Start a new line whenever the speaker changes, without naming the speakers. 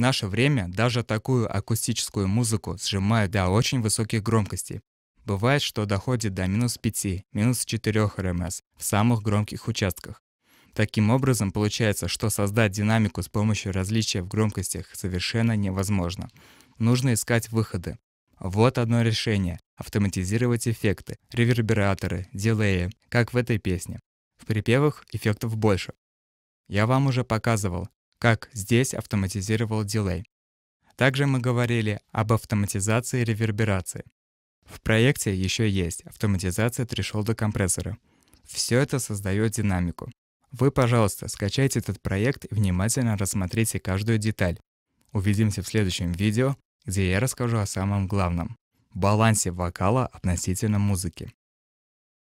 наше время даже такую
акустическую музыку сжимают до очень высоких громкостей. Бывает, что доходит до минус 5, минус 4 РМС эм в самых громких участках. Таким образом, получается, что создать динамику с помощью различия в громкостях совершенно невозможно. Нужно искать выходы. Вот одно решение — автоматизировать эффекты, ревербераторы, дилеи, как в этой песне. В припевах эффектов больше. Я вам уже показывал, как здесь автоматизировал дилей. Также мы говорили об автоматизации реверберации. В проекте еще есть автоматизация трешолда компрессора. Все это создает динамику. Вы, пожалуйста, скачайте этот проект и внимательно рассмотрите каждую деталь. Увидимся в следующем видео, где я расскажу о самом главном — балансе вокала относительно музыки.